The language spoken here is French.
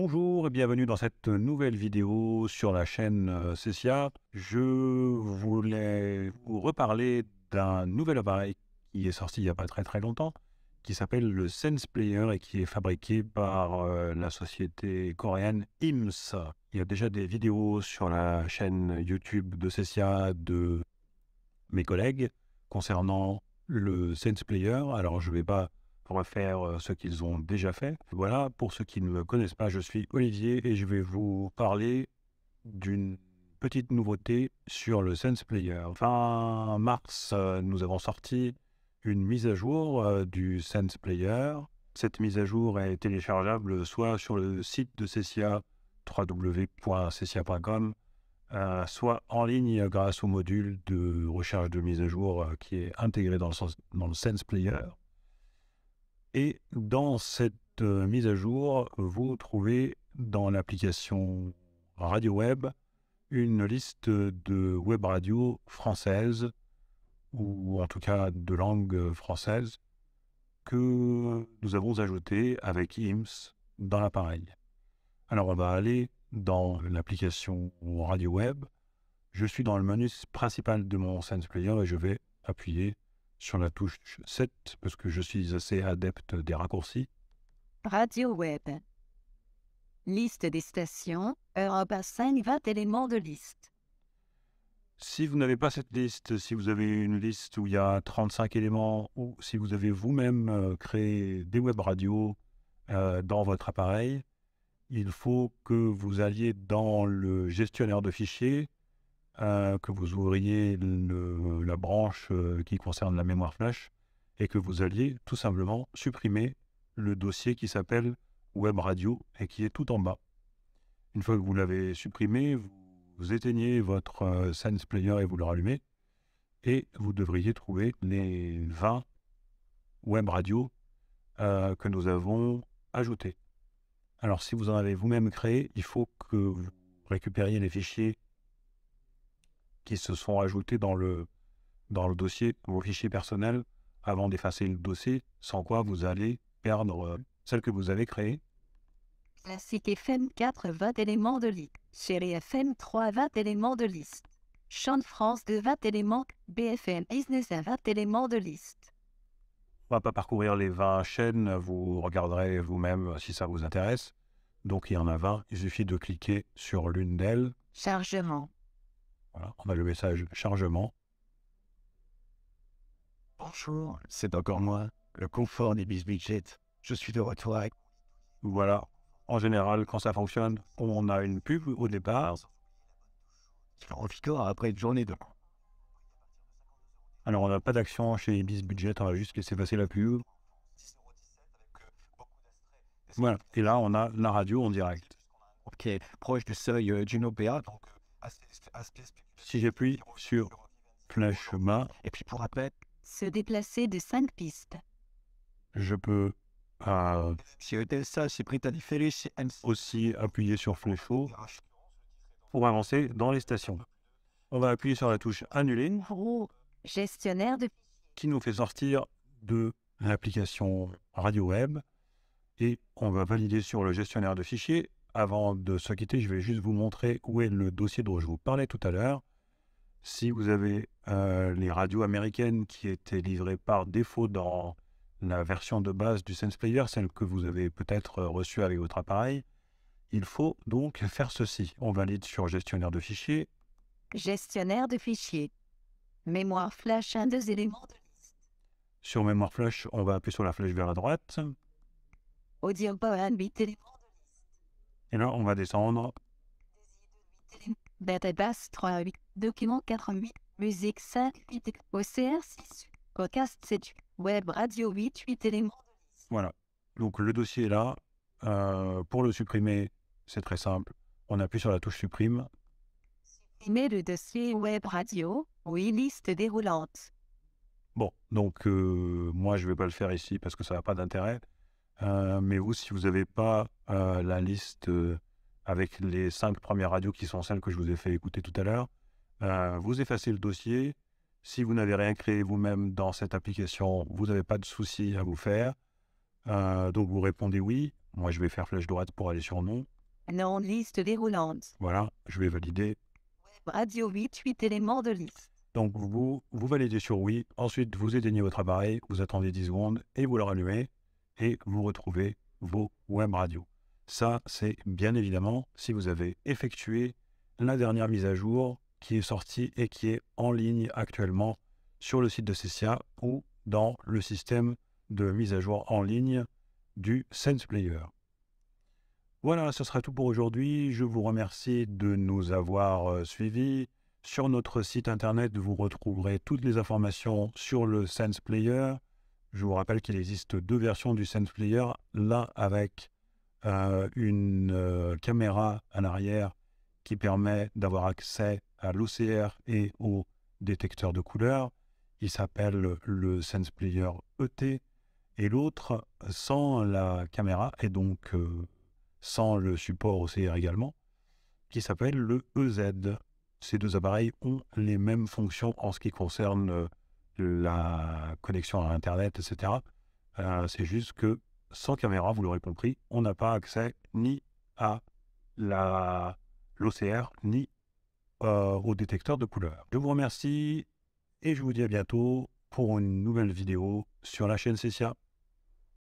Bonjour et bienvenue dans cette nouvelle vidéo sur la chaîne euh, Cessia. Je voulais vous reparler d'un nouvel appareil qui est sorti il n'y a pas très très longtemps, qui s'appelle le Sense Player et qui est fabriqué par euh, la société coréenne IMS. Il y a déjà des vidéos sur la chaîne YouTube de Cessia de mes collègues concernant le Sense Player. Alors je ne vais pas refaire euh, ce qu'ils ont déjà fait. Voilà, pour ceux qui ne me connaissent pas, je suis Olivier et je vais vous parler d'une petite nouveauté sur le Sense Player. Fin mars, euh, nous avons sorti une mise à jour euh, du Sense Player. Cette mise à jour est téléchargeable soit sur le site de Cessia www.cessia.com, soit en ligne grâce au module de recherche de mise à jour qui est intégré dans le, dans le Sense Player. Et dans cette euh, mise à jour, vous trouvez dans l'application Radio Web une liste de web radios françaises, ou en tout cas de langue française, que nous avons ajoutée avec IMS dans l'appareil. Alors on va aller dans l'application Radio Web. Je suis dans le menu principal de mon Sense Player et je vais appuyer sur la touche 7 parce que je suis assez adepte des raccourcis. Radio Web. Liste des stations, Europe à 5, 20 éléments de liste. Si vous n'avez pas cette liste, si vous avez une liste où il y a 35 éléments, ou si vous avez vous-même euh, créé des web radios euh, dans votre appareil, il faut que vous alliez dans le gestionnaire de fichiers euh, que vous ouvriez la branche euh, qui concerne la mémoire flash et que vous alliez tout simplement supprimer le dossier qui s'appelle Web Radio et qui est tout en bas. Une fois que vous l'avez supprimé, vous, éteignez votre euh, Sense Player et vous le rallumez et vous devriez trouver les 20 web radio que nous avons ajoutés. Alors si vous en avez vous-même créé, il faut que vous récupériez les fichiers qui se sont ajoutés dans le, dans le dossier, vos fichiers personnels, avant d'effacer le dossier, sans quoi vous allez perdre euh, celle que vous avez créée. classique FM 4, 20 éléments de liste. Chérie FM 3, 20 éléments de liste. Chant de France 2, 20 éléments. BFM Business 20 éléments de liste. On va pas parcourir les 20 chaînes, vous regarderez vous-même si ça vous intéresse. Donc il y en a 20, il suffit de cliquer sur l'une d'elles. Chargement. Voilà, on a le message chargement. Bonjour, c'est encore moi, le confort des Je suis de retour avec. Voilà, en général, quand ça fonctionne, on a une pub au départ. En vigueur, après une journée de. Alors, on n'a pas d'action chez bisbudget, on va juste laisser passer la pub. Voilà, et là, on a la radio en direct. Ok, proche du seuil euh, d'une OPA, si j'appuie sur plein chemin, et puis pour se déplacer de cinq pistes. Je peux ah, aussi appuyer sur fléchot pour avancer dans les stations. On va appuyer sur la touche annuler. Gestionnaire Qui nous fait sortir de l'application radio web et on va valider sur le gestionnaire de fichiers. Avant de se quitter, je vais juste vous montrer où est le dossier dont je vous parlais tout à l'heure. Si vous avez euh, les radios américaines qui étaient livrées par défaut dans la version de base du SensePlayer, celle que vous avez peut-être euh, reçue avec votre appareil, il faut donc faire ceci. On valide sur gestionnaire de fichiers. Gestionnaire de fichiers. Mémoire flash, un deux éléments de liste. Sur mémoire flash, on va appuyer sur la flèche vers la droite. Audio bit de liste. Et là, on va descendre. Database 3 8. Document 88, musique 5, OCR 6, podcast 7, web radio 8, 8 éléments. Voilà. Donc le dossier est là. Euh, pour le supprimer, c'est très simple. On appuie sur la touche supprime. Supprimer le dossier web radio. Oui, liste déroulante. Bon, donc euh, moi je ne vais pas le faire ici parce que ça n'a pas d'intérêt. Euh, mais vous, si vous n'avez pas la liste avec les cinq premières radios qui sont celles que je vous ai fait écouter tout à l'heure, euh, vous effacez le dossier. Si vous n'avez rien créé vous-même dans cette application, vous n'avez pas de souci à vous faire. Euh, donc vous répondez oui. Moi, je vais faire flèche droite pour aller sur non. Non, liste déroulante. Voilà, je vais valider. Radio 8, 8 éléments de liste. Donc vous, vous validez sur oui. Ensuite, vous éteignez votre appareil, vous attendez 10 secondes et vous le rallumez et vous retrouvez vos web radios. Ça, c'est bien évidemment si vous avez effectué la dernière mise à jour qui est sorti et qui est en ligne actuellement sur le site de Cessia ou dans le système de mise à jour en ligne du Sense Player. Voilà, ce sera tout pour aujourd'hui. Je vous remercie de nous avoir euh, suivis. Sur notre site internet, vous retrouverez toutes les informations sur le Sense Player. Je vous rappelle qu'il existe deux versions du Sense Player, l'un avec euh, une euh, caméra à l'arrière qui permet d'avoir accès à l'OCR et au détecteur de couleurs. Il s'appelle le SensePlayer ET et l'autre sans la caméra et donc euh, sans le support OCR également, qui s'appelle le EZ. Ces deux appareils ont les mêmes fonctions en ce qui concerne euh, la connexion à Internet, etc. Euh, c'est juste que sans caméra, vous l'aurez compris, on n'a pas accès ni à l'OCR ni euh, au détecteur de couleurs. Je vous remercie et je vous dis à bientôt pour une nouvelle vidéo sur la chaîne Cessia.